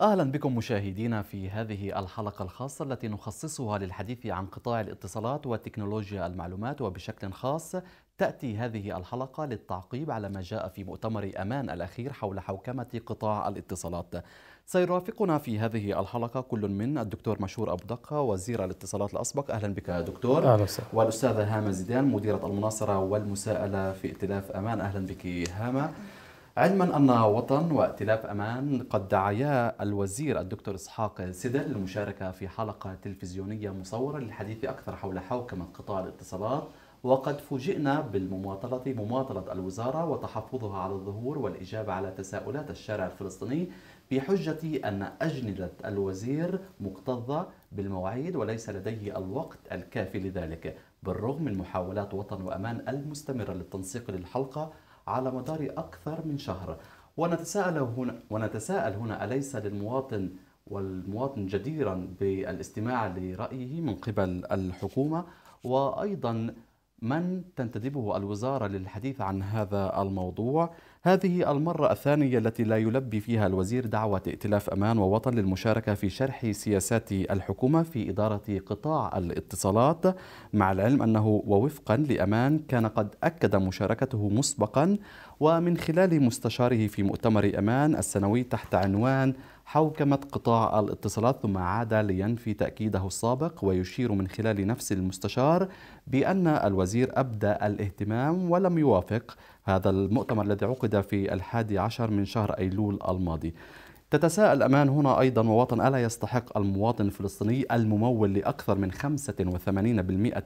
أهلا بكم مشاهدينا في هذه الحلقة الخاصة التي نخصصها للحديث عن قطاع الاتصالات وتكنولوجيا المعلومات وبشكل خاص تأتي هذه الحلقة للتعقيب على ما جاء في مؤتمر أمان الأخير حول حوكمة قطاع الاتصالات سيرافقنا في هذه الحلقة كل من الدكتور مشهور أبو دقة وزير الاتصالات الأسبق أهلا بك يا دكتور أهلا وسهلا والأستاذة هامة زيدان مديرة المناصرة والمساءلة في ائتلاف أمان أهلا بك هامة علما أن وطن وائتلاف أمان قد دعيا الوزير الدكتور إسحاق سدل للمشاركة في حلقة تلفزيونية مصورة للحديث أكثر حول حوكمة قطاع الاتصالات وقد فوجئنا بالمماطلة مماطلة الوزارة وتحفظها على الظهور والإجابة على تساؤلات الشارع الفلسطيني بحجة أن أجندة الوزير مكتظة بالمواعيد وليس لديه الوقت الكافي لذلك بالرغم من محاولات وطن وأمان المستمرة للتنسيق للحلقة على مدار أكثر من شهر ونتساءل هنا, ونتساءل هنا أليس للمواطن والمواطن جديرا بالاستماع لرأيه من قبل الحكومة وأيضا من تنتدبه الوزارة للحديث عن هذا الموضوع هذه المرة الثانية التي لا يلبي فيها الوزير دعوة ائتلاف أمان ووطن للمشاركة في شرح سياسات الحكومة في إدارة قطاع الاتصالات مع العلم أنه ووفقا لأمان كان قد أكد مشاركته مسبقا ومن خلال مستشاره في مؤتمر أمان السنوي تحت عنوان حوكمت قطاع الاتصالات ثم عاد لينفي تأكيده السابق ويشير من خلال نفس المستشار بأن الوزير أبدى الاهتمام ولم يوافق هذا المؤتمر الذي عقد في الحادي عشر من شهر أيلول الماضي تتساءل أمان هنا أيضا ووطن ألا يستحق المواطن الفلسطيني الممول لأكثر من 85%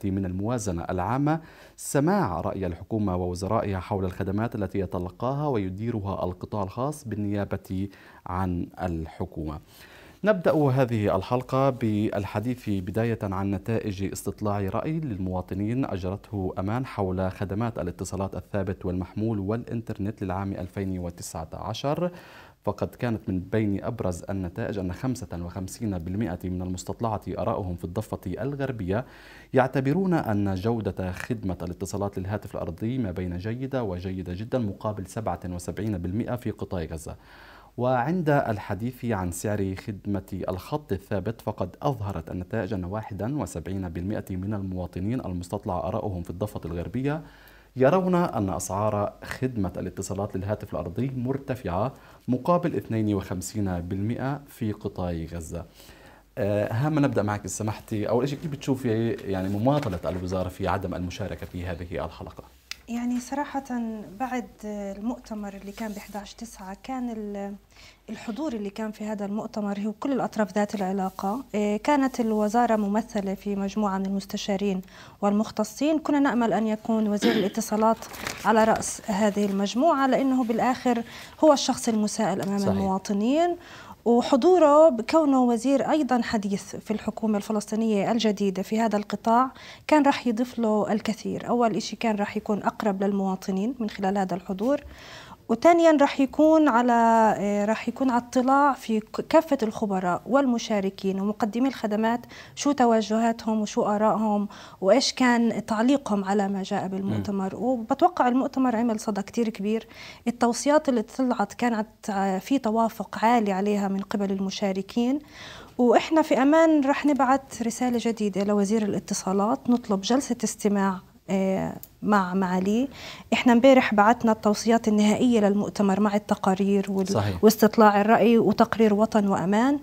من الموازنة العامة سماع رأي الحكومة ووزرائها حول الخدمات التي يتلقاها ويديرها القطاع الخاص بالنيابة عن الحكومة نبدأ هذه الحلقة بالحديث بداية عن نتائج استطلاع رأي للمواطنين أجرته أمان حول خدمات الاتصالات الثابت والمحمول والإنترنت للعام 2019 فقد كانت من بين أبرز النتائج أن 55% من المستطلعة آرائهم في الضفة الغربية يعتبرون أن جودة خدمة الاتصالات للهاتف الأرضي ما بين جيدة وجيدة جدا مقابل 77% في قطاع غزة وعند الحديث عن سعر خدمة الخط الثابت فقد أظهرت النتائج أن 71% من المواطنين المستطلع آرائهم في الضفة الغربية يرون أن أسعار خدمة الاتصالات للهاتف الأرضي مرتفعة مقابل 52% في قطاع غزة آه، هام نبدا معك سمحتي اول شيء كيف بتشوفي يعني مماطله الوزاره في عدم المشاركه في هذه الحلقه يعني صراحة بعد المؤتمر اللي كان ب 11 9 كان الحضور اللي كان في هذا المؤتمر هو كل الأطراف ذات العلاقة إيه، كانت الوزارة ممثلة في مجموعة من المستشارين والمختصين كنا نأمل أن يكون وزير الاتصالات على رأس هذه المجموعة لأنه بالآخر هو الشخص المساءل أمام صحيح. المواطنين وحضوره بكونه وزير أيضا حديث في الحكومة الفلسطينية الجديدة في هذا القطاع كان راح يضيف له الكثير أول شيء كان راح يكون أقرب للمواطنين من خلال هذا الحضور وثانيا راح يكون على آه، راح يكون على اطلاع في كافه الخبراء والمشاركين ومقدمي الخدمات شو توجهاتهم وشو ارائهم وايش كان تعليقهم على ما جاء بالمؤتمر م. وبتوقع المؤتمر عمل صدى كتير كبير التوصيات اللي طلعت كانت آه، في توافق عالي عليها من قبل المشاركين واحنا في امان رح نبعث رساله جديده لوزير الاتصالات نطلب جلسه استماع آه، مع معالي احنا امبارح بعثنا التوصيات النهائيه للمؤتمر مع التقارير وال... صحيح. واستطلاع الراي وتقرير وطن وامان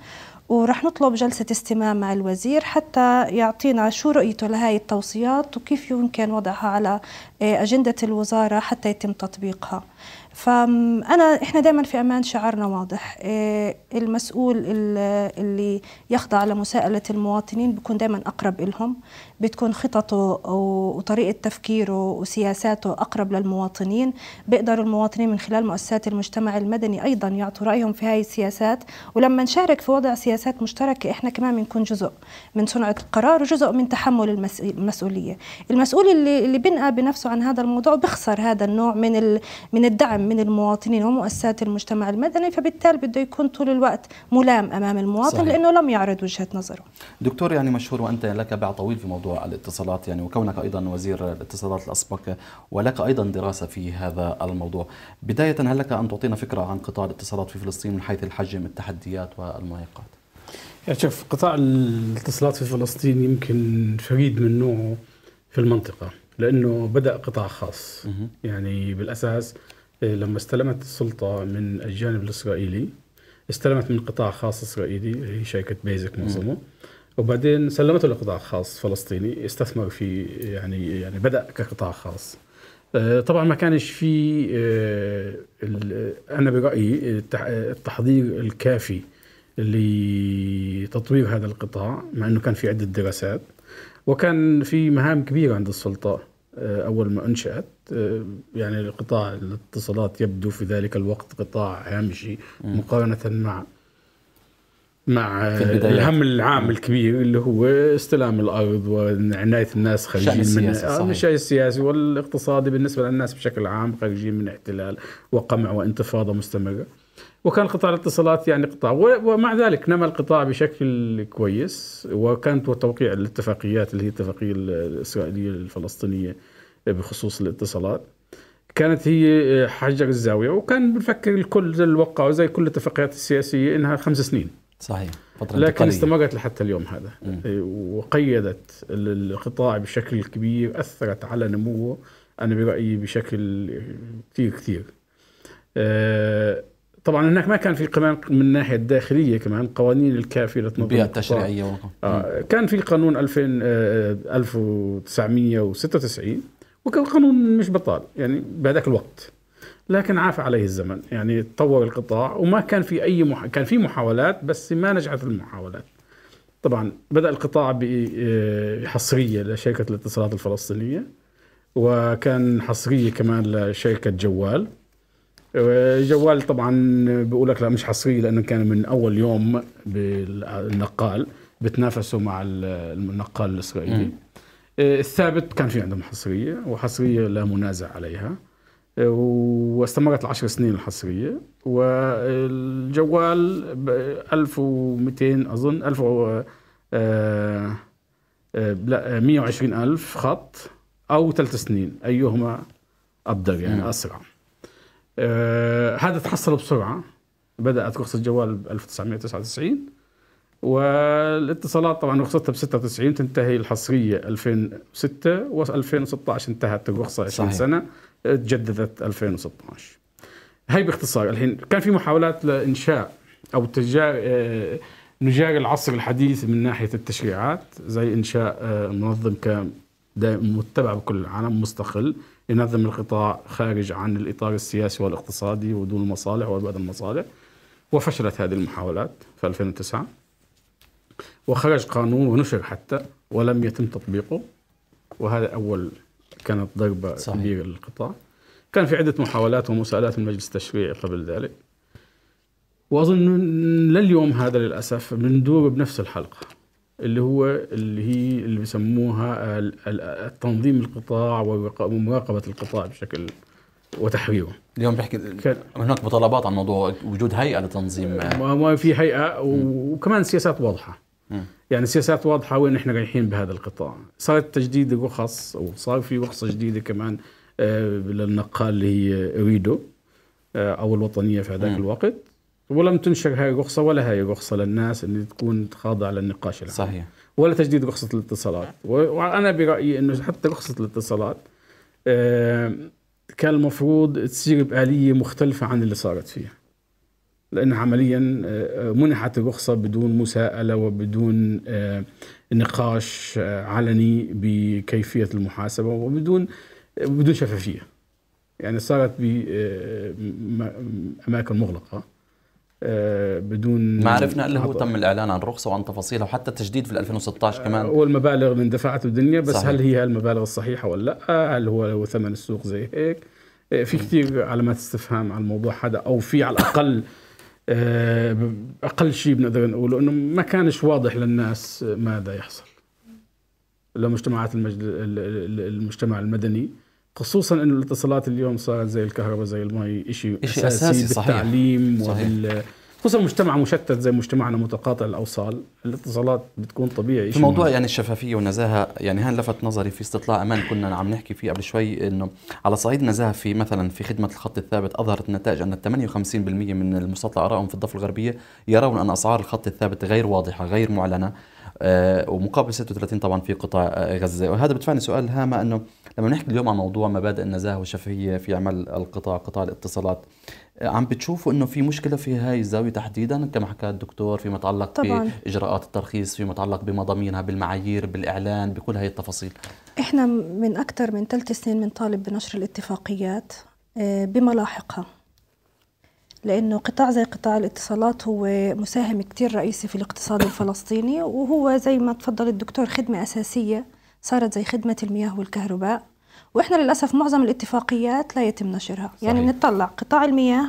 ورح نطلب جلسة استماع مع الوزير حتى يعطينا شو رؤيته لهي التوصيات وكيف يمكن وضعها على آه، أجندة الوزارة حتى يتم تطبيقها فأنا إحنا دائما في أمان شعارنا واضح آه، المسؤول اللي يخضع لمساءلة المواطنين بيكون دائما أقرب إلهم بتكون خططه وطريقة تفكيره وسياساته أقرب للمواطنين بيقدروا المواطنين من خلال مؤسسات المجتمع المدني أيضا يعطوا رأيهم في هاي السياسات ولما نشارك في وضع سياسات مشتركة إحنا كمان بنكون جزء من صنعة القرار وجزء من تحمل المسؤولية المسؤول اللي, اللي بنقى بنفسه عن هذا الموضوع بخسر هذا النوع من, من الدعم من المواطنين ومؤسسات المجتمع المدني فبالتالي بده يكون طول الوقت ملام أمام المواطن صحيح. لأنه لم يعرض وجهة نظره دكتور يعني مشهور وأنت لك باع طويل في موضوع موضوع الاتصالات يعني وكونك أيضا وزير الاتصالات الأسبق ولك أيضا دراسة في هذا الموضوع بداية هل لك أن تعطينا فكرة عن قطاع الاتصالات في فلسطين من حيث الحجم التحديات والمعيقات شوف قطاع الاتصالات في فلسطين يمكن فريد من نوعه في المنطقة لأنه بدأ قطاع خاص يعني بالأساس لما استلمت السلطة من الجانب الإسرائيلي استلمت من قطاع خاص إسرائيلي اللي هي شركة بيزك معظمه وبعدين سلمته لقطاع خاص فلسطيني استثمر في يعني يعني بدا كقطاع خاص آه، طبعا ما كانش في آه، انا برايي التحضير الكافي لتطوير هذا القطاع مع انه كان في عده دراسات وكان في مهام كبيره عند السلطه آه، اول ما انشات يعني قطاع الاتصالات يبدو في ذلك الوقت قطاع هامشي مقارنه مع مع الهم العام الكبير اللي هو استلام الارض وعنايه الناس خارجين من آه، الشيء السياسي والاقتصادي بالنسبه للناس بشكل عام خارجين من احتلال وقمع وانتفاضه مستمره وكان قطاع الاتصالات يعني قطاع ومع ذلك نما القطاع بشكل كويس وكانت توقيع الاتفاقيات اللي هي الاتفاقيه الاسرائيليه الفلسطينيه بخصوص الاتصالات كانت هي آه، حجر الزاويه وكان بنفكر الكل وقعوا زي كل الاتفاقيات السياسيه انها خمس سنين صحيح فترة لكن انتقالية. استمرت لحتى اليوم هذا مم. إيه، وقيدت القطاع بشكل كبير أثرت على نموه أنا برأيي بشكل كثير كثير إيه، طبعا هناك ما كان في كمان من الناحيه الداخليه كمان قوانين الكافيه لتنظيم البيئه التشريعيه آه كان في قانون 2000 1996 آه، وكان قانون مش بطال يعني بهذاك الوقت لكن عاف عليه الزمن يعني تطور القطاع وما كان في اي مح... كان في محاولات بس ما نجحت المحاولات طبعا بدا القطاع بحصريه آه، لشركه الاتصالات الفلسطينيه وكان حصريه كمان لشركه جوال آه، جوال طبعا بقول لك لا مش حصريه لانه كان من اول يوم بالنقال بتنافسوا مع النقال الاسرائيلي آه، الثابت كان في عندهم حصريه وحصريه لا منازع عليها واستمرت العشر سنين الحصرية والجوال 1200 أظن 1000 آه،, آه لا 120 ألف خط أو ثلاث سنين أيهما أبدر يعني نعم. أسرع آه، هذا تحصل بسرعة بدأت رخصة الجوال ب 1999 والاتصالات طبعا رخصتها ب 96 تنتهي الحصرية 2006 و 2016 انتهت الرخصة 20 صحيح. سنة تجددت 2016 هي باختصار الحين كان في محاولات لانشاء او تجار آه، نجار العصر الحديث من ناحيه التشريعات زي انشاء آه، منظم كان متبع بكل العالم مستقل ينظم القطاع خارج عن الاطار السياسي والاقتصادي ودون المصالح وبعد المصالح وفشلت هذه المحاولات في 2009 وخرج قانون ونشر حتى ولم يتم تطبيقه وهذا اول كانت ضربة كبيرة للقطاع كان في عدة محاولات ومساءلات من مجلس التشريع قبل ذلك وأظن لليوم هذا للأسف بندور بنفس الحلقة اللي هو اللي هي اللي بسموها التنظيم القطاع ومراقبة القطاع بشكل وتحريره اليوم بيحكي كان هناك مطالبات عن موضوع وجود هيئه لتنظيم ما في هيئه وكمان سياسات واضحه يعني سياسات واضحه وين احنا رايحين بهذا القطاع صارت تجديد رخص وصار في رخصه جديده كمان آه، للنقال اللي هي ريدو آه، او الوطنيه في هذاك الوقت ولم تنشر هاي الرخصه ولا هاي الرخصة للناس اللي تكون خاضعه للنقاش العام صحيح ولا تجديد رخصه الاتصالات وانا برايي انه حتى رخصه الاتصالات آه، كان المفروض تصير بآلية مختلفة عن اللي صارت فيها لأن عمليا آه، آه، منحت الرخصة بدون مساءلة وبدون آه، نقاش علني بكيفية المحاسبة وبدون بدون شفافية يعني صارت بأماكن مغلقة بدون ما عرفنا الا هو تم الاعلان عن الرخصه وعن تفاصيلها وحتى التجديد في 2016 كمان والمبالغ من اندفعت الدنيا بس صحيح. هل هي المبالغ الصحيحه ولا لا؟ هل هو ثمن السوق زي هيك؟ في كثير علامات استفهام على الموضوع هذا او في على الاقل آه، اقل شيء بنقدر نقوله انه ما كانش واضح للناس ماذا يحصل لمجتمعات المجد... المجتمع المدني خصوصا انه الاتصالات اليوم صارت زي الكهرباء زي المي شيء اساسي, أساسي بالتعليم صحيح. وبال خصوصا مجتمع مشتت زي مجتمعنا متقاطع الاوصال الاتصالات بتكون طبيعي في موضوع يعني الشفافيه والنزاهه يعني هان لفت نظري في استطلاع امان كنا عم نحكي فيه قبل شوي انه على صعيد النزاهه في مثلا في خدمه الخط الثابت اظهرت النتائج ان 58% من المستطلع ارائهم في الضفه الغربيه يرون ان اسعار الخط الثابت غير واضحه غير معلنه آه، ومقابل 36 طبعا في قطاع آه، غزه وهذا بدفعني سؤال هامه انه لما نحكي اليوم عن موضوع مبادئ النزاهه والشفافيه في عمل القطاع قطاع الاتصالات عم بتشوفوا انه في مشكله في هاي الزاويه تحديدا كما حكى الدكتور فيما يتعلق طبعاً. باجراءات الترخيص فيما يتعلق بمضامينها بالمعايير بالاعلان بكل هاي التفاصيل احنا من اكثر من ثلاث سنين بنطالب بنشر الاتفاقيات آه، بملاحقها لأنه قطاع زي قطاع الاتصالات هو مساهم كثير رئيسي في الاقتصاد الفلسطيني وهو زي ما تفضل الدكتور خدمة أساسية صارت زي خدمة المياه والكهرباء واحنا للاسف معظم الاتفاقيات لا يتم نشرها يعني صحيح. يعني نتطلع قطاع المياه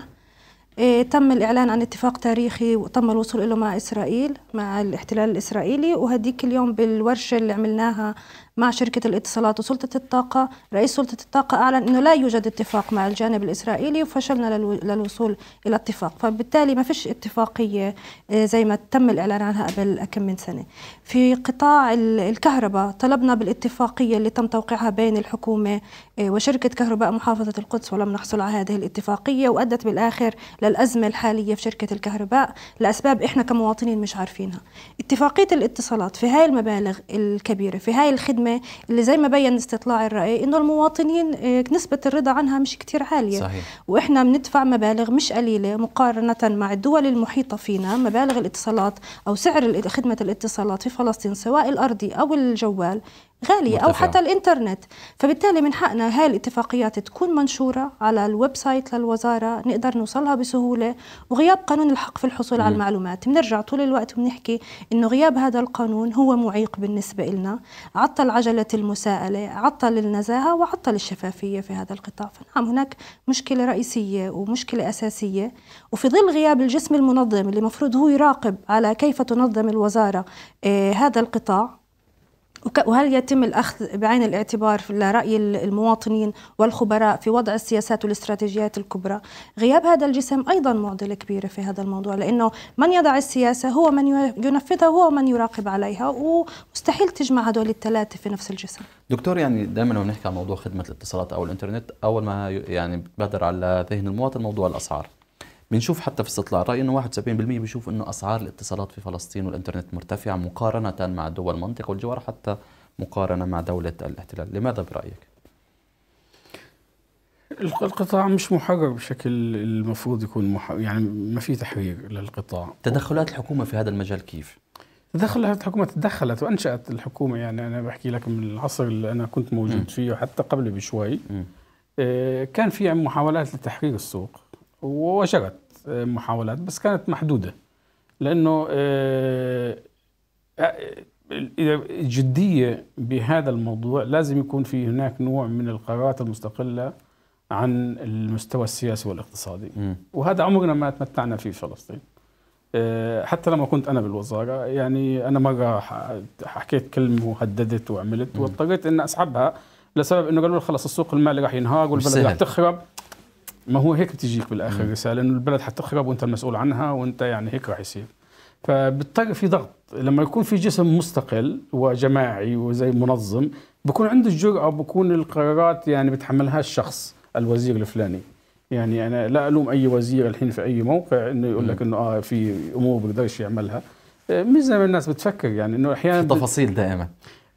إيه تم الإعلان عن اتفاق تاريخي وتم الوصول له مع إسرائيل مع الاحتلال الإسرائيلي وهديك اليوم بالورشة اللي عملناها مع شركة الاتصالات وسلطة الطاقة رئيس سلطة الطاقة أعلن أنه لا يوجد اتفاق مع الجانب الإسرائيلي وفشلنا للوصول إلى اتفاق فبالتالي ما فيش اتفاقية آه، زي ما تم الإعلان عنها قبل كم من سنة في قطاع الكهرباء طلبنا بالاتفاقية اللي تم توقيعها بين الحكومة آه، وشركة كهرباء محافظة القدس ولم نحصل على هذه الاتفاقية وأدت بالآخر للأزمة الحالية في شركة الكهرباء لأسباب إحنا كمواطنين مش عارفينها اتفاقية الاتصالات في هاي المبالغ الكبيرة في هاي الخدمة الخدمه اللي زي ما بين استطلاع الراي انه المواطنين آه، نسبه الرضا عنها مش كتير عاليه صحيح. واحنا بندفع مبالغ مش قليله مقارنه مع الدول المحيطه فينا مبالغ الاتصالات او سعر خدمه الاتصالات في فلسطين سواء الارضي او الجوال غالية أو حتى الإنترنت فبالتالي من حقنا هاي الاتفاقيات تكون منشورة على الويب سايت للوزارة نقدر نوصلها بسهولة وغياب قانون الحق في الحصول على المعلومات بنرجع طول الوقت بنحكي إنه غياب هذا القانون هو معيق بالنسبة إلنا عطل عجلة المساءلة عطل النزاهة وعطل الشفافية في هذا القطاع فنعم هناك مشكلة رئيسية ومشكلة أساسية وفي ظل غياب الجسم المنظم اللي المفروض هو يراقب على كيف تنظم الوزارة آه هذا القطاع وهل يتم الأخذ بعين الاعتبار لراي المواطنين والخبراء في وضع السياسات والاستراتيجيات الكبرى غياب هذا الجسم أيضا معضلة كبيرة في هذا الموضوع لأنه من يضع السياسة هو من ينفذها هو من يراقب عليها ومستحيل تجمع هدول الثلاثة في نفس الجسم دكتور يعني دائما لما نحكي عن موضوع خدمة الاتصالات أو الإنترنت أول ما يعني بتبادر على ذهن المواطن موضوع الأسعار بنشوف حتى في استطلاع الرأي أنه 71% بيشوف أنه أسعار الاتصالات في فلسطين والإنترنت مرتفعة مقارنة مع دول المنطقة والجوار حتى مقارنة مع دولة الاحتلال لماذا برأيك؟ القطاع مش محرر بشكل المفروض يكون محرر يعني ما في تحرير للقطاع تدخلات الحكومة في هذا المجال كيف؟ تدخلت الحكومة تدخلت وأنشأت الحكومة يعني أنا بحكي لك من العصر اللي أنا كنت موجود م. فيه وحتى قبل بشوي آه، كان في محاولات لتحرير السوق وجرت آه، محاولات بس كانت محدوده لانه الجديه آه، آه، بهذا الموضوع لازم يكون في هناك نوع من القرارات المستقله عن المستوى السياسي والاقتصادي م. وهذا عمرنا ما تمتعنا فيه في فلسطين حتى لما كنت انا بالوزاره يعني انا مره حكيت كلمه وهددت وعملت واضطريت اني اسحبها لسبب انه قالوا لي خلص السوق المالي راح ينهار والبلد راح تخرب ما هو هيك بتجيك بالاخر رساله انه البلد حتخرب وانت المسؤول عنها وانت يعني هيك راح يصير فبالطرق في ضغط لما يكون في جسم مستقل وجماعي وزي منظم بكون عنده الجرأة بكون القرارات يعني بتحملها الشخص الوزير الفلاني يعني انا لا الوم اي وزير الحين في اي موقع انه يقول لك انه اه في امور بقدرش يعملها آه، مش زي ما الناس بتفكر يعني انه احيانا في تفاصيل دائما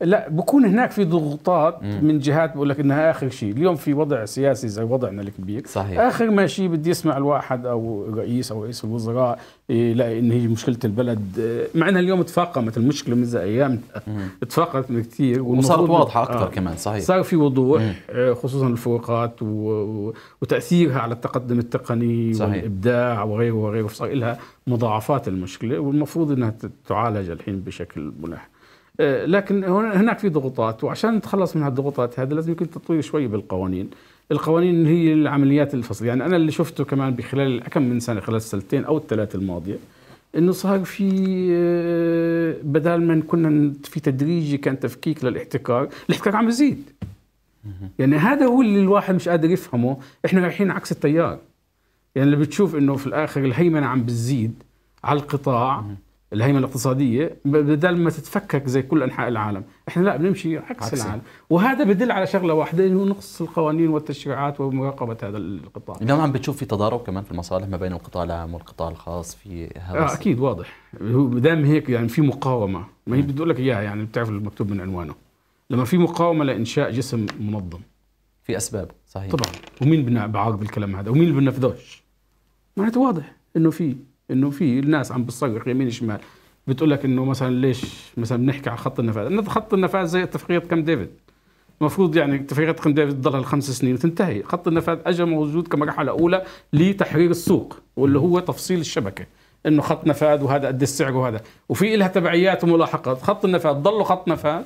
لا بكون هناك في ضغوطات مم. من جهات بقول لك انها اخر شيء، اليوم في وضع سياسي زي وضعنا الكبير صحيح. اخر ما شيء بدي يسمع الواحد او الرئيس او رئيس الوزراء يلاقي إيه، ان هي مشكله البلد إيه، مع انها اليوم تفاقمت المشكله من ايام تفاقمت من كثير وصارت واضحه اكثر آه. كمان صحيح صار في وضوح مم. إيه، خصوصا الفروقات و... وتاثيرها على التقدم التقني صحيح. والابداع وغيره وغيره صار لها مضاعفات المشكله والمفروض انها تعالج الحين بشكل ملائم آه، لكن هناك في ضغوطات وعشان نتخلص من هالضغوطات هذه لازم يكون تطوير شوي بالقوانين القوانين هي العمليات الفصل يعني انا اللي شفته كمان بخلال كم من سنه خلال السنتين او الثلاثه الماضيه انه صار في آه، بدل ما كنا في تدريجي كان تفكيك للاحتكار الاحتكار عم يزيد يعني هذا هو اللي الواحد مش قادر يفهمه احنا رايحين عكس التيار يعني اللي بتشوف انه في الاخر الهيمنه عم بتزيد على القطاع الهيمنه الاقتصاديه بدل ما تتفكك زي كل انحاء العالم احنا لا بنمشي عكس, عكسي. العالم وهذا بدل على شغله واحده اللي هو نقص القوانين والتشريعات ومراقبه هذا القطاع اليوم عم بتشوف في تضارب كمان في المصالح ما بين القطاع العام والقطاع الخاص في هذا آه اكيد واضح هو دام هيك يعني في مقاومه ما هي بدي اقول لك اياها يعني بتعرف المكتوب من عنوانه لما في مقاومه لانشاء جسم منظم في اسباب صحيح طبعا ومين بعاقب الكلام هذا ومين اللي بنفذوش معناته واضح انه في انه في الناس عم بتصغر يمين شمال بتقول لك انه مثلا ليش مثلا بنحكي عن خط النفاذ انه خط النفاذ زي اتفاقيه كم ديفيد المفروض يعني اتفاقيه كم ديفيد تضلها الخمس سنين وتنتهي خط النفاذ اجى موجود كمرحله اولى لتحرير السوق واللي هو تفصيل الشبكه انه خط نفاذ وهذا قد السعر وهذا وفي لها تبعيات وملاحقات خط النفاذ ضله خط نفاذ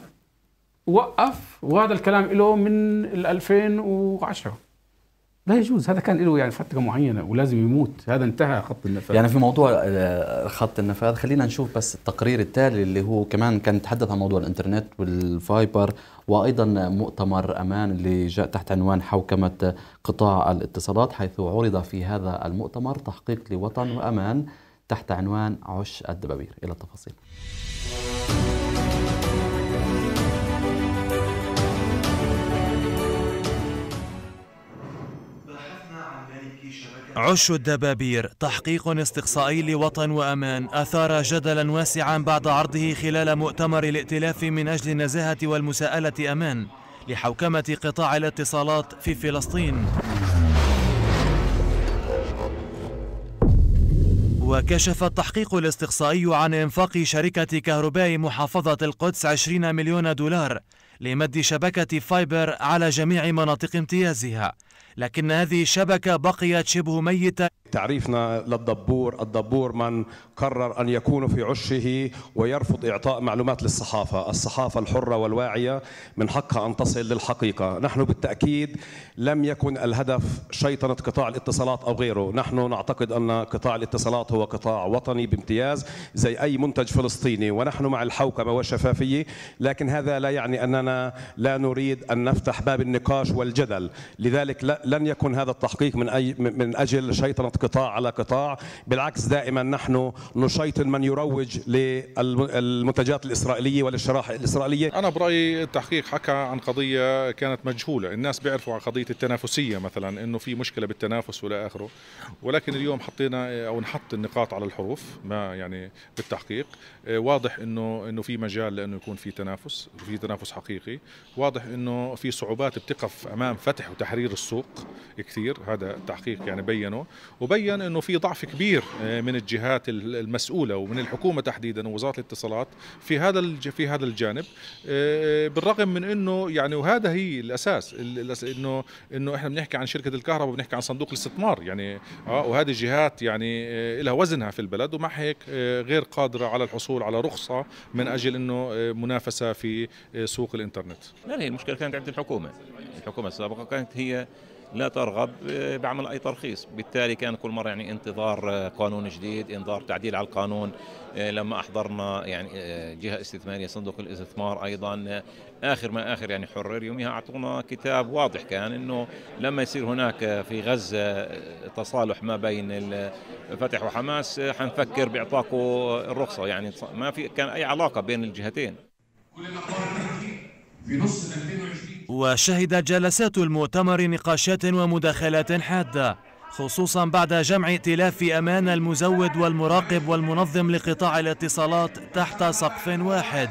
وقف وهذا الكلام له من 2010 لا يجوز هذا كان له يعني فتره معينه ولازم يموت هذا انتهى خط النفاذ يعني في موضوع آه، خط النفاذ خلينا نشوف بس التقرير التالي اللي هو كمان كان يتحدث عن موضوع الانترنت والفايبر وايضا مؤتمر امان اللي جاء تحت عنوان حوكمه قطاع الاتصالات حيث عرض في هذا المؤتمر تحقيق لوطن وامان تحت عنوان عش الدبابير الى التفاصيل عش الدبابير تحقيق استقصائي لوطن وأمان أثار جدلا واسعا بعد عرضه خلال مؤتمر الائتلاف من أجل النزاهة والمساءلة أمان لحوكمة قطاع الاتصالات في فلسطين وكشف التحقيق الاستقصائي عن إنفاق شركة كهرباء محافظة القدس 20 مليون دولار لمد شبكة فايبر على جميع مناطق امتيازها لكن هذه الشبكة بقيت شبه ميتة تعريفنا للدبور الدبور من قرر أن يكون في عشه ويرفض إعطاء معلومات للصحافة الصحافة الحرة والواعية من حقها أن تصل للحقيقة نحن بالتأكيد لم يكن الهدف شيطنة قطاع الاتصالات أو غيره نحن نعتقد أن قطاع الاتصالات هو قطاع وطني بامتياز زي أي منتج فلسطيني ونحن مع الحوكمة والشفافية لكن هذا لا يعني أننا لا نريد أن نفتح باب النقاش والجدل لذلك لا لن يكن هذا التحقيق من أي من أجل شيطنة قطاع على قطاع بالعكس دائما نحن نشيطن من يروج للمنتجات الإسرائيلية وللشرائح الإسرائيلية أنا برأيي التحقيق حكى عن قضية كانت مجهولة الناس بيعرفوا عن قضية التنافسية مثلا أنه في مشكلة بالتنافس ولا آخره ولكن اليوم حطينا أو نحط النقاط على الحروف ما يعني بالتحقيق واضح أنه أنه في مجال لأنه يكون في تنافس في تنافس حقيقي واضح أنه في صعوبات بتقف أمام فتح وتحرير السوق كثير هذا تحقيق يعني بينه وبين انه في ضعف كبير آه، من الجهات المسؤوله ومن الحكومه تحديدا ووزاره الاتصالات في هذا في هذا الجانب آه، آه، بالرغم من انه يعني وهذا هي الاساس انه انه احنا بنحكي عن شركه الكهرباء وبنحكي عن صندوق الاستثمار يعني اه وهذه الجهات يعني لها وزنها في البلد ومع هيك غير قادره على الحصول على رخصه من اجل انه منافسه في سوق الانترنت. لا هي المشكله كانت عند الحكومه، الحكومه السابقه كانت هي لا ترغب آه، بعمل اي ترخيص بالتالي كان كل مره يعني انتظار آه، قانون جديد انظار تعديل على القانون آه، لما احضرنا يعني جهه استثماريه صندوق الاستثمار ايضا اخر ما اخر يعني حرر يومها اعطونا كتاب واضح كان انه لما يصير هناك في غزه تصالح ما بين فتح وحماس حنفكر باعطاكم الرخصه يعني ما في كان اي علاقه بين الجهتين كل النقابه في نص 2020 وشهد جلسات المؤتمر نقاشات ومداخلات حادة خصوصا بعد جمع ائتلاف أمان المزود والمراقب والمنظم لقطاع الاتصالات تحت سقف واحد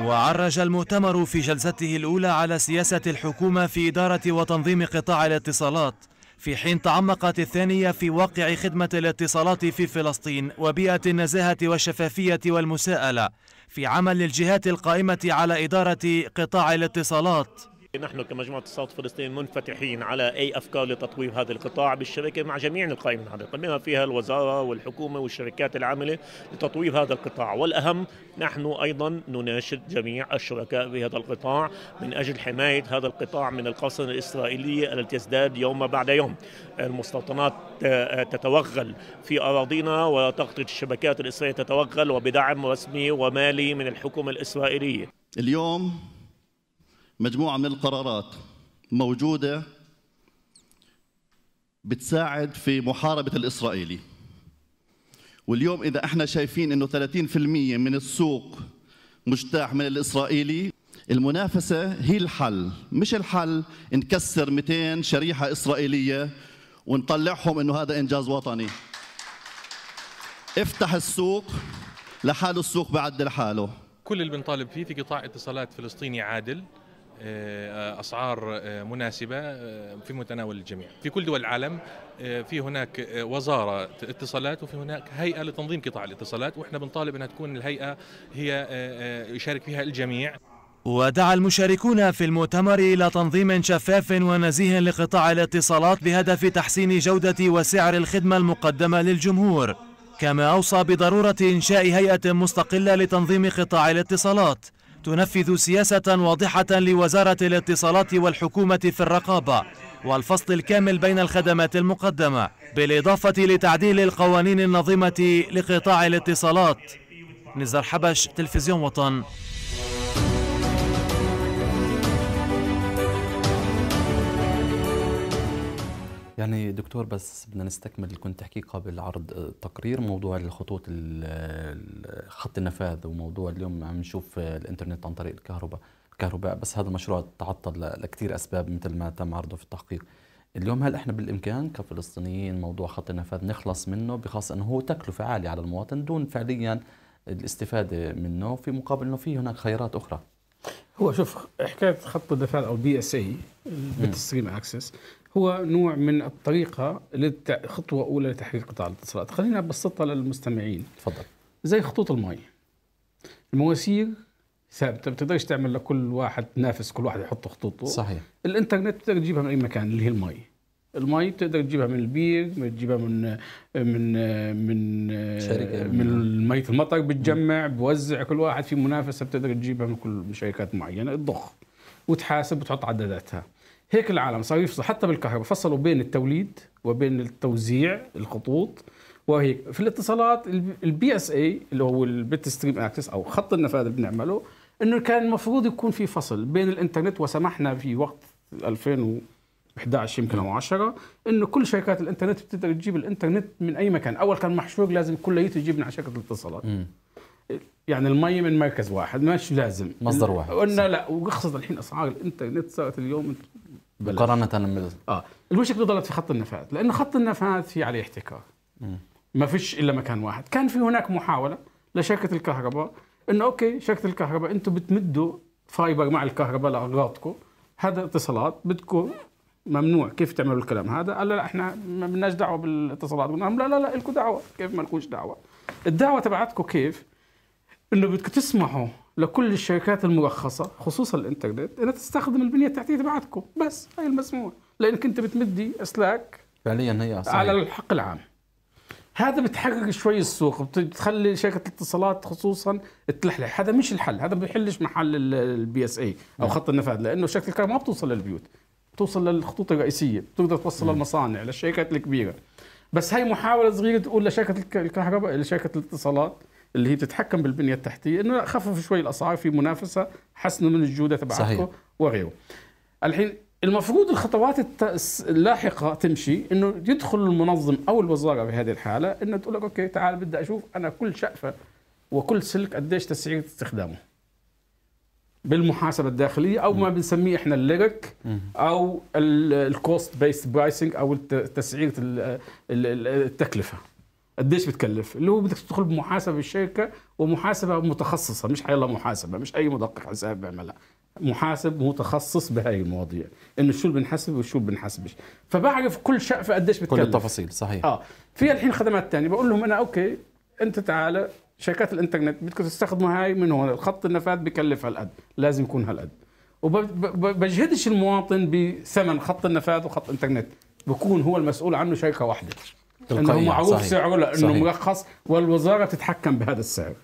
وعرج المؤتمر في جلسته الأولى على سياسة الحكومة في إدارة وتنظيم قطاع الاتصالات في حين تعمقت الثانية في واقع خدمة الاتصالات في فلسطين وبيئة النزاهة والشفافية والمساءلة في عمل الجهات القائمة على إدارة قطاع الاتصالات نحن كمجموعة الصوت فلسطين منفتحين على أي أفكار لتطوير هذا القطاع بالشركة مع جميع القائمين هذا بما فيها الوزارة والحكومة والشركات العاملة لتطوير هذا القطاع والأهم نحن أيضا نناشد جميع الشركاء في هذا القطاع من أجل حماية هذا القطاع من القصر الإسرائيلية التي تزداد يوم بعد يوم المستوطنات تتوغل في أراضينا وتغطية الشبكات الإسرائيلية تتوغل وبدعم رسمي ومالي من الحكومة الإسرائيلية اليوم مجموعه من القرارات موجوده بتساعد في محاربه الاسرائيلي واليوم اذا احنا شايفين انه 30% من السوق مجتاح من الاسرائيلي المنافسه هي الحل مش الحل نكسر 200 شريحه اسرائيليه ونطلعهم انه هذا انجاز وطني افتح السوق لحاله السوق بعد حاله كل اللي بنطالب فيه في قطاع اتصالات فلسطيني عادل آه، اسعار آه، مناسبه آه، في متناول الجميع في كل دول العالم في هناك وزاره اتصالات وفي هناك هيئه لتنظيم قطاع الاتصالات واحنا بنطالب انها تكون الهيئه هي يشارك فيها الجميع ودعا المشاركون في المؤتمر إلى تنظيم شفاف ونزيه لقطاع الاتصالات بهدف تحسين جودة وسعر الخدمة المقدمة للجمهور كما أوصى بضرورة إنشاء هيئة مستقلة لتنظيم قطاع الاتصالات تنفذ سياسة واضحة لوزارة الاتصالات والحكومة في الرقابة والفصل الكامل بين الخدمات المقدمة بالإضافة لتعديل القوانين النظيمة لقطاع الاتصالات نزار حبش تلفزيون وطن يعني دكتور بس بدنا نستكمل اللي كنت تحكيه قبل عرض التقرير موضوع الخطوط خط النفاذ وموضوع اليوم عم نشوف الانترنت عن طريق الكهرباء الكهرباء بس هذا المشروع تعطل لكثير اسباب مثل ما تم عرضه في التحقيق اليوم هل احنا بالامكان كفلسطينيين موضوع خط النفاذ نخلص منه بخاصه انه هو تكلفه عاليه على المواطن دون فعليا الاستفاده منه في مقابل انه في هناك خيارات اخرى هو شوف حكايه خط النفاذ او بي اس اي البيت ستريم اكسس هو نوع من الطريقه خطوه اولى لتحرير قطاع الاتصالات خلينا ابسطها للمستمعين تفضل زي خطوط المي المواسير ثابته ما بتقدرش تعمل لكل واحد تنافس كل واحد يحط خطوطه صحيح الانترنت بتقدر تجيبها من اي مكان اللي هي المي المي بتقدر تجيبها من البير بتجيبها من من من شركة من مية المطر بتجمع بوزع كل واحد في منافسه بتقدر تجيبها من كل شركات معينه تضخ وتحاسب وتحط عداداتها هيك العالم صاروا يفصل حتى بالكهرباء فصلوا بين التوليد وبين التوزيع الخطوط وهيك في الاتصالات البي اس اي اللي هو البت ستريم اكسس او خط النفاذ اللي بنعمله انه كان المفروض يكون في فصل بين الانترنت وسمحنا في وقت 2011 يمكن او 10 انه كل شركات الانترنت بتقدر تجيب الانترنت من اي مكان اول كان محشور لازم كليته يجيب من على شركه الاتصالات يعني المي من مركز واحد مش لازم مصدر واحد قلنا لا وخصوصا الحين اسعار الانترنت صارت اليوم مقارنه بال اه المشكله ظلت في خط النفاذ لان خط النفاذ في عليه احتكار ما فيش الا مكان واحد كان في هناك محاوله لشركه الكهرباء انه اوكي شركه الكهرباء انتم بتمدوا فايبر مع الكهرباء لاغراضكم هذا اتصالات بدكم ممنوع كيف تعملوا الكلام هذا قال لا احنا ما بدناش دعوه بالاتصالات قلنا لهم لا لا لا لكم دعوه كيف ما لكمش دعوه الدعوه تبعتكم كيف انه بدك تسمحوا لكل الشركات المرخصه خصوصا الانترنت انها تستخدم البنيه التحتيه تبعتكم بس هي المسموح لانك انت بتمدي اسلاك فعليا هي صحيح. على الحق العام هذا بتحرك شوي السوق بتخلي شركه الاتصالات خصوصا تلحلح هذا مش الحل هذا بيحلش محل البي اس اي او نعم. خط النفاذ لانه شركه الكهرباء ما بتوصل للبيوت بتوصل للخطوط الرئيسيه بتقدر توصل نعم. للمصانع للشركات الكبيره بس هي محاوله صغيره تقول لشركه الكهرباء لشركه الاتصالات اللي هي بتتحكم بالبنيه التحتيه انه خففوا شوي الاسعار في منافسه حسنوا من الجوده تبعتكم وغيره. الحين المفروض الخطوات اللاحقه تمشي انه يدخل المنظم او الوزاره بهذه الحاله انه تقول لك اوكي تعال بدي اشوف انا كل شقفه وكل سلك قديش تسعيره استخدامه. بالمحاسبه الداخليه او ما بنسميه احنا الليرك او الكوست بيست برايسنج او تسعيره التكلفه. قديش بتكلف اللي هو بدك تدخل بمحاسبه الشركه ومحاسبه متخصصه مش حيلا محاسبه مش اي مدقق حساب بيعملها محاسب متخصص بهاي المواضيع انه شو اللي بنحسب وشو اللي بنحسبش فبعرف كل شقفه قديش بتكلف كل التفاصيل صحيح اه في الحين خدمات ثانيه بقول لهم انا اوكي انت تعال شركات الانترنت بدكم تستخدموا هاي من هون الخط النفاذ بكلف هالقد لازم يكون هالقد وبجهدش المواطن بثمن خط النفاذ وخط انترنت بكون هو المسؤول عنه شركه واحده انه معروف سعره لانه مرخص والوزاره تتحكم بهذا السعر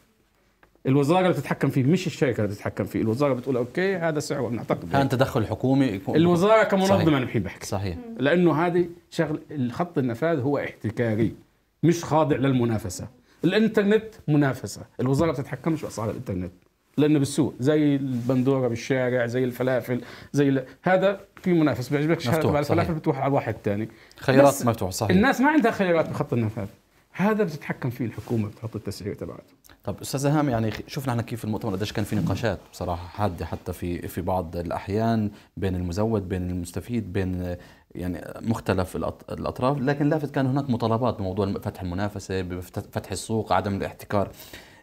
الوزاره اللي بتتحكم فيه مش الشركه اللي بتتحكم فيه الوزاره بتقول اوكي هذا سعره بنعتقد كان تدخل حكومي الوزاره كمنظمه انا بحب احكي صحيح لانه هذه شغل الخط النفاذ هو احتكاري مش خاضع للمنافسه الانترنت منافسه الوزاره بتتحكمش باسعار الانترنت لانه بالسوق زي البندوره بالشارع زي الفلافل زي ال... هذا في منافس بيعجبك هذا تبع الفلافل بتروح على واحد ثاني خيارات مفتوحه صحيح الناس ما عندها خيارات بخط النفاذ هذا بتتحكم فيه الحكومه بتحط التسعير تبعته طب استاذ هام يعني شفنا احنا كيف في المؤتمر قديش كان في نقاشات بصراحه حاده حتى في في بعض الاحيان بين المزود بين المستفيد بين يعني مختلف الاطراف لكن لافت كان هناك مطالبات بموضوع فتح المنافسه بفتح السوق عدم الاحتكار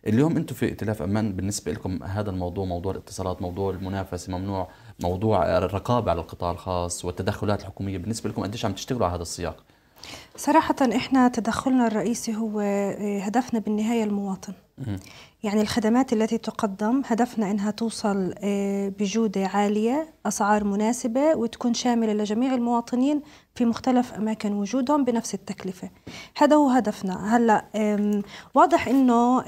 اليوم انتم في ائتلاف امان بالنسبه لكم هذا الموضوع موضوع الاتصالات موضوع المنافسه ممنوع موضوع الرقابه على القطاع الخاص والتدخلات الحكوميه بالنسبه لكم قديش عم تشتغلوا على هذا السياق صراحة احنا تدخلنا الرئيسي هو آه، هدفنا بالنهاية المواطن يعني الخدمات التي تقدم هدفنا انها توصل آه، بجودة عالية، اسعار مناسبة وتكون شاملة لجميع المواطنين في مختلف أماكن وجودهم بنفس التكلفة هذا هو هدفنا هلا واضح إنه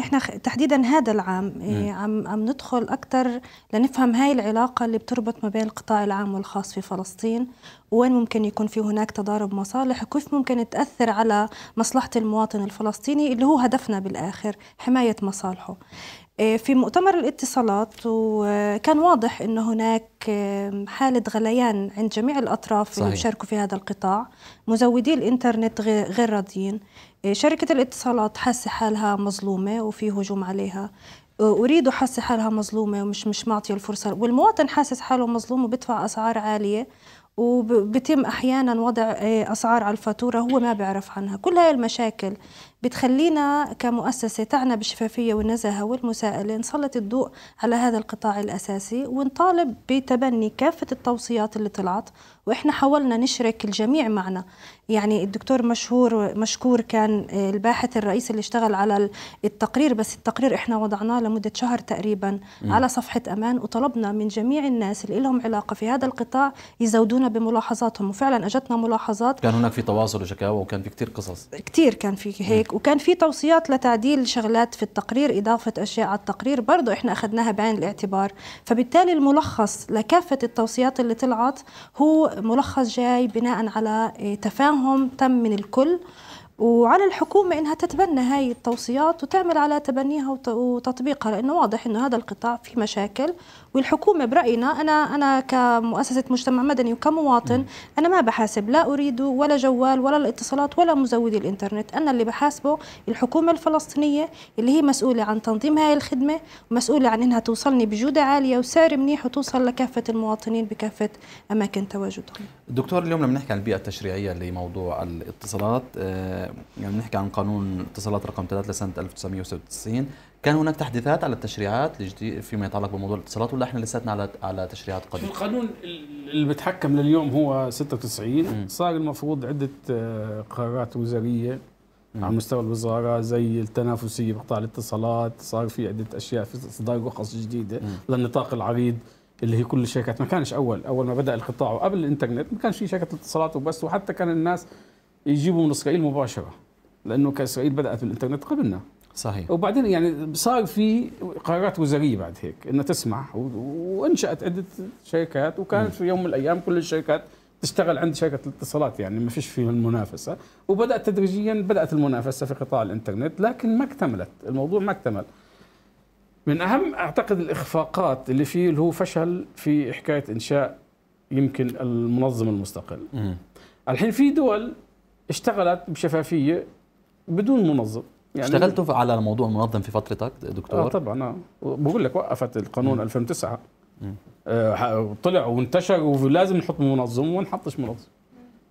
إحنا تحديدا هذا العام آه، عم عم ندخل أكثر لنفهم هاي العلاقة اللي بتربط ما بين القطاع العام والخاص في فلسطين وين ممكن يكون في هناك تضارب مصالح وكيف ممكن تأثر على مصلحة المواطن الفلسطيني اللي هو هدفنا بالآخر حماية مصالحه آه، في مؤتمر الاتصالات وكان واضح انه هناك آه، حاله غليان عند جميع الاطراف صحيح. اللي بيشاركوا في هذا القطاع مزودي الانترنت غير راضيين آه، شركه الاتصالات حاسه حالها مظلومه وفي هجوم عليها اريد حاسه حالها مظلومه ومش مش معطيه الفرصه والمواطن حاسس حاله مظلوم وبدفع اسعار عاليه وبتم احيانا وضع آه، اسعار على الفاتوره هو ما بيعرف عنها كل هاي المشاكل بتخلينا كمؤسسه تعنى بالشفافيه والنزاهه والمساءله نسلط الضوء على هذا القطاع الاساسي ونطالب بتبني كافه التوصيات اللي طلعت واحنا حاولنا نشرك الجميع معنا يعني الدكتور مشهور مشكور كان آه، الباحث الرئيسي اللي اشتغل على التقرير بس التقرير احنا وضعناه لمده شهر تقريبا م. على صفحه امان وطلبنا من جميع الناس اللي لهم علاقه في هذا القطاع يزودونا بملاحظاتهم وفعلا اجتنا ملاحظات كان هناك في تواصل وشكاوى وكان في كثير قصص كثير كان في هيك م. وكان في توصيات لتعديل شغلات في التقرير اضافه اشياء على التقرير برضه احنا اخذناها بعين الاعتبار فبالتالي الملخص لكافه التوصيات اللي طلعت هو ملخص جاي بناء على آه، تفاهم تم من الكل وعلى الحكومة إنها تتبنى هاي التوصيات وتعمل على تبنيها وتطبيقها لأنه واضح إنه هذا القطاع فيه مشاكل والحكومة برأينا أنا أنا كمؤسسة مجتمع مدني وكمواطن أنا ما بحاسب لا أريد ولا جوال ولا الاتصالات ولا مزودي الإنترنت أنا اللي بحاسبه الحكومة الفلسطينية اللي هي مسؤولة عن تنظيم هاي الخدمة ومسؤولة عن إنها توصلني بجودة عالية وسعر منيح وتوصل لكافة المواطنين بكافة أماكن تواجدهم دكتور اليوم لما نحكي عن البيئة التشريعية لموضوع الاتصالات آه، يعني بنحكي عن قانون اتصالات رقم 3 لسنه 1996 كان هناك تحديثات على التشريعات فيما يتعلق بموضوع الاتصالات ولا احنا لساتنا على على تشريعات قديمه القانون اللي بتحكم لليوم هو 96 م. صار المفروض عده آه، قرارات وزاريه م. على مستوى الوزاره زي التنافسيه بقطاع الاتصالات صار في عده اشياء في اصدار رخص جديده م. للنطاق العريض اللي هي كل الشركات ما كانش اول اول ما بدا القطاع وقبل الانترنت ما كانش في شركه اتصالات وبس وحتى كان الناس يجيبوا من اسرائيل مباشره لانه اسرائيل بدات بالانترنت قبلنا صحيح وبعدين يعني صار في قرارات وزاريه بعد هيك انها تسمح وانشات عده شركات وكانت في يوم من الايام كل الشركات تشتغل عند شركه الاتصالات يعني ما فيش فيها المنافسه وبدات تدريجيا بدات المنافسه في قطاع الانترنت لكن ما اكتملت الموضوع ما اكتمل من اهم اعتقد الاخفاقات اللي فيه اللي هو فشل في حكايه انشاء يمكن المنظم المستقل الحين في دول اشتغلت بشفافيه بدون منظم يعني اشتغلتوا على الموضوع المنظم في فترتك دكتور؟ اه طبعا اه بقول لك وقفت القانون م. 2009 م. آه طلع وانتشر ولازم نحط منظم وما نحطش منظم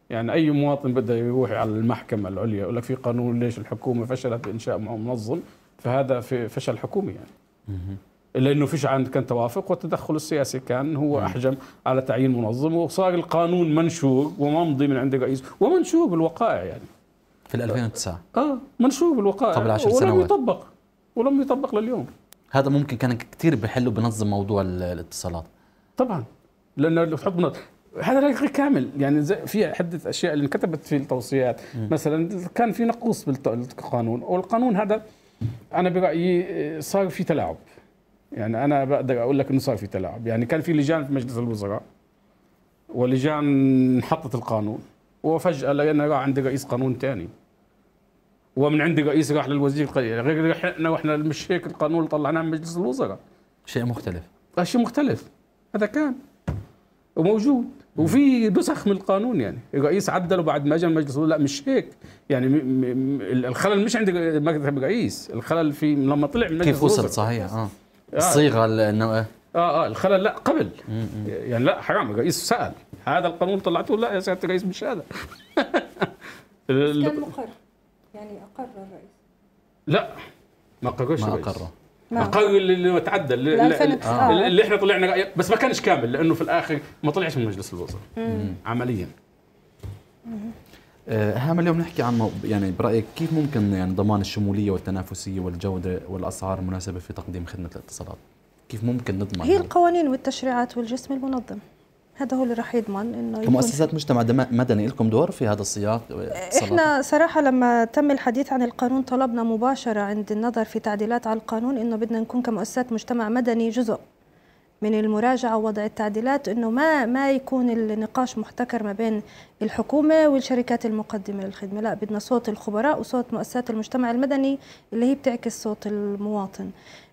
يعني اي مواطن بده يروح على المحكمه العليا يقول لك في قانون ليش الحكومه فشلت بانشاء منظم فهذا في فشل حكومي يعني م. لانه فيش عند كان توافق والتدخل السياسي كان هو احجم على تعيين منظم وصار القانون منشوب وممضي من عند الرئيس ومنشوب الوقائع يعني في 2009 اه منشوب الوقائع قبل 10 سنوات ولم يطبق ولم يطبق لليوم هذا ممكن كان كثير بحل بنظم موضوع الاتصالات طبعا لانه لو تحط هذا غير كامل يعني في عده اشياء اللي انكتبت في التوصيات م. مثلا كان في نقوص بالقانون والقانون هذا انا برايي آه، صار في تلاعب يعني انا بقدر اقول لك انه صار في تلاعب يعني كان في لجان في مجلس الوزراء ولجان حطت القانون وفجاه لقينا راح عند رئيس قانون ثاني ومن عند رئيس راح للوزير يعني غير احنا واحنا مش هيك القانون اللي طلعناه من مجلس الوزراء شيء مختلف آه، شيء مختلف هذا كان وموجود وفي نسخ من القانون يعني الرئيس عدله بعد ما اجى المجلس لا مش هيك يعني الخلل مش عند مكتب الرئيس الخلل في لما طلع من مجلس كيف وصل صحيح اه آه. الصيغه النوع إيه؟ اه اه الخلل لا قبل يعني لا حرام الرئيس سال هذا القانون طلعته لا يا سياده الرئيس مش هذا كان مقر يعني اقر الرئيس لا ما قررش ما ما اقر اللي تعدى آه. اللي, اللي احنا طلعنا بس ما كانش كامل لانه في الاخر ما طلعش من مجلس الوزراء عمليا مم. هام آه، اليوم نحكي عن يعني برايك كيف ممكن يعني ضمان الشموليه والتنافسيه والجوده والاسعار المناسبه في تقديم خدمه الاتصالات كيف ممكن نضمن هي القوانين والتشريعات والجسم المنظم هذا هو اللي راح يضمن انه كمؤسسات مجتمع مدني لكم دور في هذا السياق آه، احنا صراحه لما تم الحديث عن القانون طلبنا مباشره عند النظر في تعديلات على القانون انه بدنا نكون كمؤسسات مجتمع مدني جزء من المراجعة ووضع التعديلات أنه ما ما يكون النقاش محتكر ما بين الحكومة والشركات المقدمة للخدمة لا بدنا صوت الخبراء وصوت مؤسسات المجتمع المدني اللي هي بتعكس صوت المواطن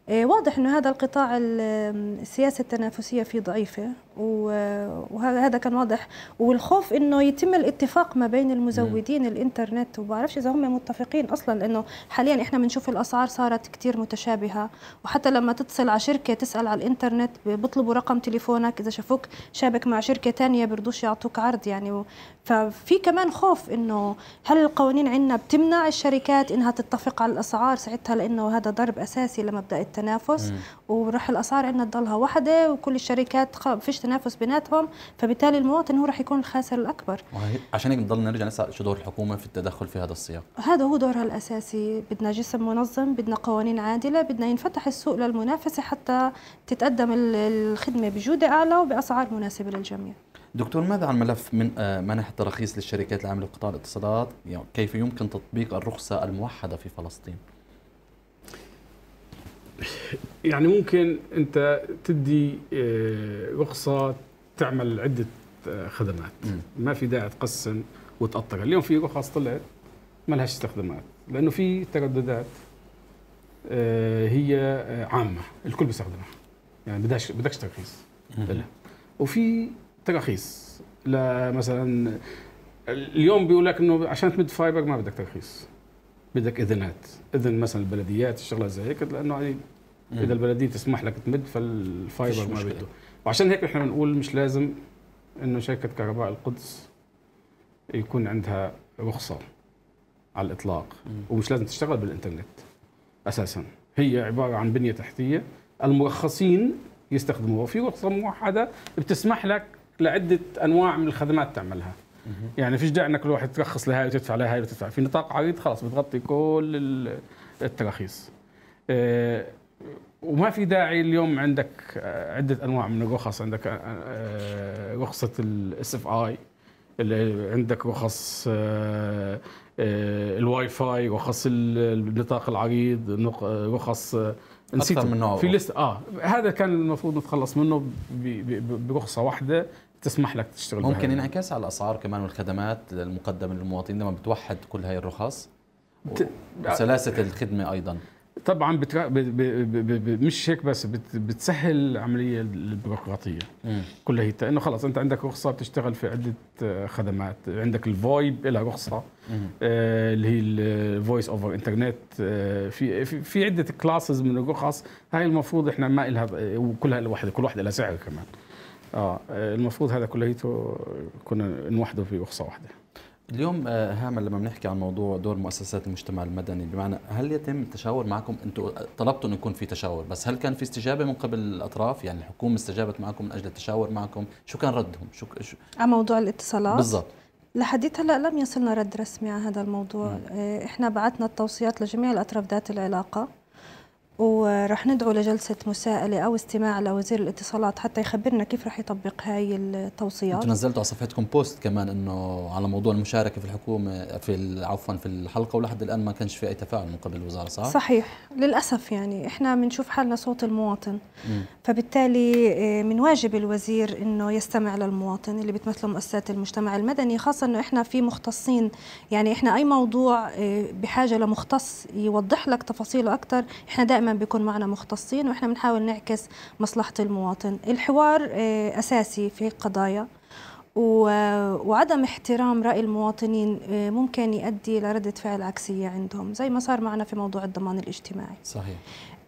إيه، واضح أنه هذا القطاع السياسة التنافسية فيه ضعيفة وهذا كان واضح والخوف انه يتم الاتفاق ما بين المزودين الانترنت وبعرفش اذا هم متفقين اصلا لانه حاليا احنا بنشوف الاسعار صارت كثير متشابهه وحتى لما تتصل على شركه تسال على الانترنت بيطلبوا رقم تليفونك اذا شافوك شابك مع شركه ثانيه بيرضوش يعطوك عرض يعني ففي كمان خوف انه هل القوانين عندنا بتمنع الشركات انها تتفق على الاسعار ساعتها لانه هذا ضرب اساسي لمبدا التنافس وراح الاسعار عندنا تضلها واحده وكل الشركات فيش تنافس بيناتهم فبالتالي المواطن هو راح يكون الخاسر الاكبر عشان هيك بنضل نرجع نسال شو دور الحكومه في التدخل في هذا السياق هذا هو دورها الاساسي بدنا جسم منظم بدنا قوانين عادله بدنا ينفتح السوق للمنافسه حتى تتقدم الخدمه بجوده اعلى وباسعار مناسبه للجميع دكتور ماذا عن ملف من آه، منح التراخيص للشركات العامله في قطاع الاتصالات يعني كيف يمكن تطبيق الرخصه الموحده في فلسطين يعني ممكن انت تدي آه، رخصه تعمل عده آه، خدمات ما في داعي تقسم وتقطع اليوم في رخص طلعت ما لهاش استخدامات لانه في ترددات آه، هي عامه الكل بيستخدمها يعني بدهاش بدكش ترخيص وفي تراخيص لمثلا اليوم بيقول لك انه عشان تمد فايبر ما بدك ترخيص بدك اذنات اذن مثلا البلديات الشغله زي هيك لانه يعني اذا البلديه تسمح لك تمد فالفايبر ما بده وعشان هيك احنا بنقول مش لازم انه شركه كهرباء القدس يكون عندها رخصه على الاطلاق مم. ومش لازم تشتغل بالانترنت اساسا هي عباره عن بنيه تحتيه المرخصين يستخدموها وفي رخصه موحده بتسمح لك لعده انواع من الخدمات تعملها يعني فيش داعي انك الواحد ترخص لهاي وتدفع لهاي وتدفع في نطاق عريض خلاص بتغطي كل التراخيص آه، وما في داعي اليوم عندك آه، عده انواع من الرخص عندك آه، رخصه الاس اف اي عندك رخص الواي فاي رخص النطاق العريض رخص نسيت من نوع في لسه اه هذا كان المفروض نتخلص منه برخصه واحده تسمح لك تشتغل ممكن ينعكس على الاسعار كمان والخدمات المقدمه للمواطنين لما بتوحد كل هاي الرخص سلاسه وسلاسه الخدمه ايضا طبعا بترا... ب... ب... ب... مش هيك بس بت... بتسهل العمليه البيروقراطيه كلها انه خلص انت عندك رخصه بتشتغل في عده آه، خدمات عندك الفويب لها رخصه آه اللي هي الفويس اوفر انترنت في في عده كلاسز من الرخص هاي المفروض احنا ما لها آه، وكلها لوحدها كل واحده لها سعر كمان اه المفروض هذا كليته كنا نوحده في اقصى واحده اليوم آه، هامل لما بنحكي عن موضوع دور مؤسسات المجتمع المدني بمعنى هل يتم التشاور معكم انتم طلبتوا انه يكون في تشاور بس هل كان في استجابه من قبل الاطراف يعني الحكومه استجابت معكم من اجل التشاور معكم شو كان ردهم شو, شو على موضوع الاتصالات بالضبط لحديت هلا لم يصلنا رد رسمي على هذا الموضوع م. نعم. آه، احنا بعثنا التوصيات لجميع الاطراف ذات العلاقه وراح ندعو لجلسة مساءلة أو استماع لوزير الاتصالات حتى يخبرنا كيف رح يطبق هاي التوصيات انتم نزلتوا على صفحتكم بوست كمان أنه على موضوع المشاركة في الحكومة في عفوا في الحلقة ولحد الآن ما كانش في أي تفاعل من قبل الوزارة صح؟ صحيح للأسف يعني إحنا بنشوف حالنا صوت المواطن م. فبالتالي آه، من واجب الوزير أنه يستمع للمواطن اللي بتمثله مؤسسات المجتمع المدني خاصة أنه إحنا في مختصين يعني إحنا أي موضوع آه، بحاجة لمختص يوضح لك تفاصيله أكثر إحنا دائما دائما بيكون معنا مختصين واحنا بنحاول نعكس مصلحه المواطن الحوار آه، اساسي في قضايا آه، وعدم احترام راي المواطنين آه، ممكن يؤدي لرده فعل عكسيه عندهم زي ما صار معنا في موضوع الضمان الاجتماعي صحيح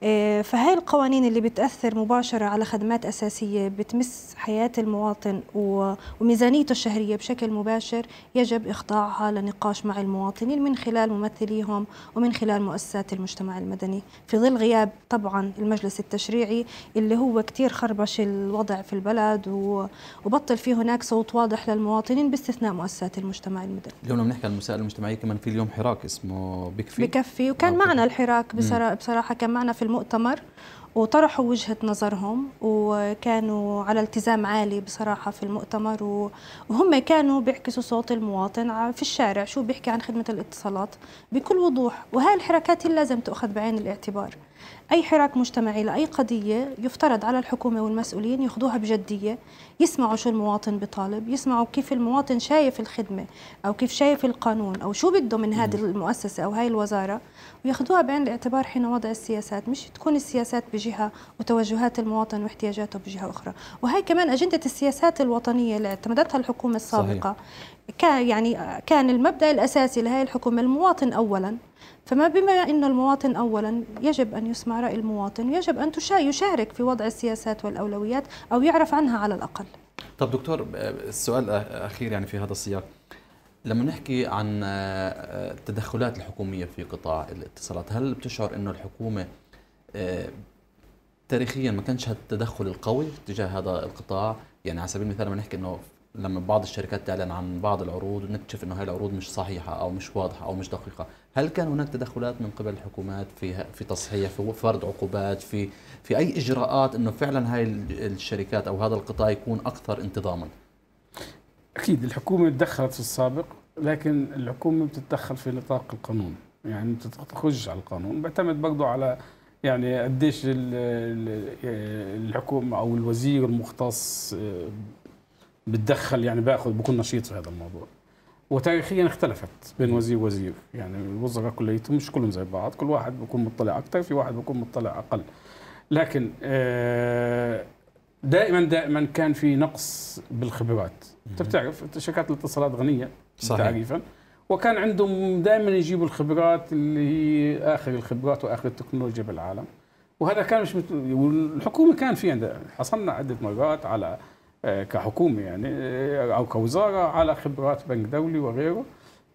آه، فهي القوانين اللي بتأثر مباشرة على خدمات أساسية بتمس حياة المواطن وميزانيته الشهرية بشكل مباشر يجب إخضاعها لنقاش مع المواطنين من خلال ممثليهم ومن خلال مؤسسات المجتمع المدني في ظل غياب طبعا المجلس التشريعي اللي هو كتير خربش الوضع في البلد وبطل في هناك صوت واضح للمواطنين باستثناء مؤسسات المجتمع المدني اليوم لما عن المسائل المجتمعية كمان في اليوم حراك اسمه بكفي بكفي وكان معنا الحراك بصراحة كان معنا في المؤتمر وطرحوا وجهة نظرهم وكانوا على التزام عالي بصراحة في المؤتمر وهم كانوا بيعكسوا صوت المواطن في الشارع شو بيحكي عن خدمة الاتصالات بكل وضوح وهاي الحركات اللي لازم تأخذ بعين الاعتبار أي حراك مجتمعي لأي قضية يفترض على الحكومة والمسؤولين ياخذوها بجدية يسمعوا شو المواطن بطالب يسمعوا كيف المواطن شايف الخدمة أو كيف شايف القانون أو شو بده من هذه المؤسسة أو هاي الوزارة وياخذوها بعين الاعتبار حين وضع السياسات مش تكون السياسات بجهة وتوجهات المواطن واحتياجاته بجهة أخرى وهي كمان أجندة السياسات الوطنية اللي اعتمدتها الحكومة السابقة صحيح. كان يعني كان المبدا الاساسي لهي الحكومه المواطن اولا فما بما أن المواطن أولا يجب أن يسمع رأي المواطن ويجب أن يشارك في وضع السياسات والأولويات أو يعرف عنها على الأقل طب دكتور آه، السؤال الأخير يعني في هذا السياق لما نحكي عن آه، التدخلات الحكومية في قطاع الاتصالات هل بتشعر أنه الحكومة آه، تاريخيا ما كانش هالتدخل القوي تجاه هذا القطاع يعني على سبيل المثال لما نحكي أنه لما بعض الشركات تعلن عن بعض العروض ونكتشف انه هاي العروض مش صحيحه او مش واضحه او مش دقيقه، هل كان هناك تدخلات من قبل الحكومات في في تصحيح في فرض عقوبات في في اي اجراءات انه فعلا هاي الشركات او هذا القطاع يكون اكثر انتظاما؟ اكيد الحكومه تدخلت في السابق لكن الحكومه بتتدخل في نطاق القانون، يعني بتخرج على القانون، بيعتمد برضه على يعني قديش الحكومه او الوزير المختص آه، بتدخل يعني باخذ بكون نشيط في هذا الموضوع وتاريخيا اختلفت بين وزير ووزير يعني الوزراء كليتهم مش كلهم زي بعض كل واحد بيكون مطلع اكثر في واحد بيكون مطلع اقل لكن آه، دائما دائما كان في نقص بالخبرات انت بتعرف شركات الاتصالات غنيه صحيح. تعريفا وكان عندهم دائما يجيبوا الخبرات اللي هي اخر الخبرات واخر التكنولوجيا بالعالم وهذا كان مش مت... والحكومه كان في عندها حصلنا عده مرات على آه، كحكومه يعني آه، او كوزاره على خبرات بنك دولي وغيره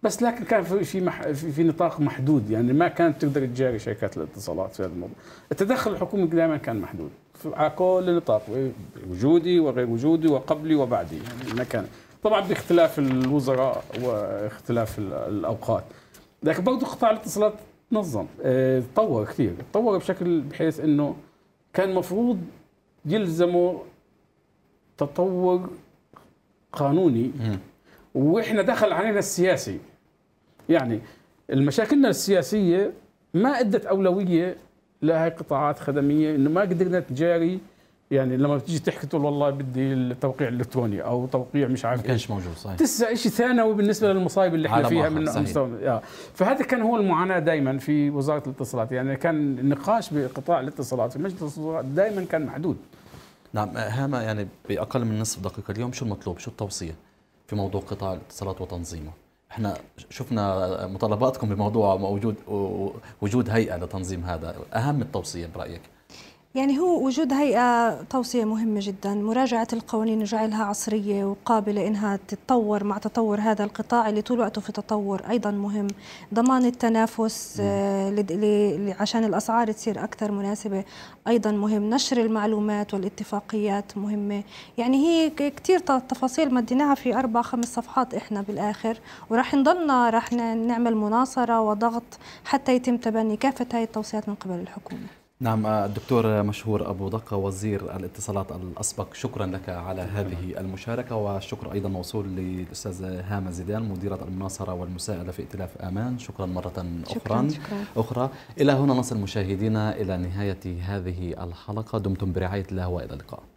بس لكن كان في في, مح في نطاق محدود يعني ما كانت تقدر تجاري شركات الاتصالات في هذا الموضوع التدخل الحكومي دائما كان محدود على كل نطاق وجودي وغير وجودي وقبلي وبعدي يعني ما كان طبعا باختلاف الوزراء واختلاف الاوقات لكن برضه قطاع الاتصالات تنظم آه، تطور كثير تطور بشكل بحيث انه كان مفروض يلزموا تطور قانوني واحنا دخل علينا السياسي يعني المشاكلنا السياسيه ما ادت اولويه لهي قطاعات خدميه انه ما قدرنا تجاري يعني لما تيجي تحكي تقول والله بدي التوقيع الالكتروني او توقيع مش عارف ما كانش موجود صحيح تسع شيء ثانوي بالنسبه للمصايب اللي احنا فيها من مستوى آه. فهذا كان هو المعاناه دائما في وزاره الاتصالات يعني كان النقاش بقطاع الاتصالات في مجلس الاتصالات دائما كان محدود نعم هامة يعني بأقل من نصف دقيقة اليوم شو المطلوب شو التوصية في موضوع قطاع الاتصالات وتنظيمه احنا شفنا مطالباتكم بموضوع موجود وجود هيئة لتنظيم هذا أهم التوصية برأيك يعني هو وجود هيئة توصية مهمة جدا مراجعة القوانين وجعلها عصرية وقابلة إنها تتطور مع تطور هذا القطاع اللي طول وقته في تطور أيضا مهم ضمان التنافس آه، عشان الأسعار تصير أكثر مناسبة أيضا مهم نشر المعلومات والاتفاقيات مهمة يعني هي كتير تفاصيل مديناها في أربع خمس صفحات إحنا بالآخر وراح نضلنا راح نعمل مناصرة وضغط حتى يتم تبني كافة هاي التوصيات من قبل الحكومة نعم آه، الدكتور مشهور أبو دقة وزير الاتصالات الأسبق شكرا لك على هذه المشاركة والشكر أيضا موصول للأستاذ هامة زيدان مديرة المناصرة والمساءلة في ائتلاف أمان شكرا مرة أخرى شكرا شكرا. أخرى إلى هنا نصل مشاهدينا إلى نهاية هذه الحلقة دمتم برعاية الله وإلى اللقاء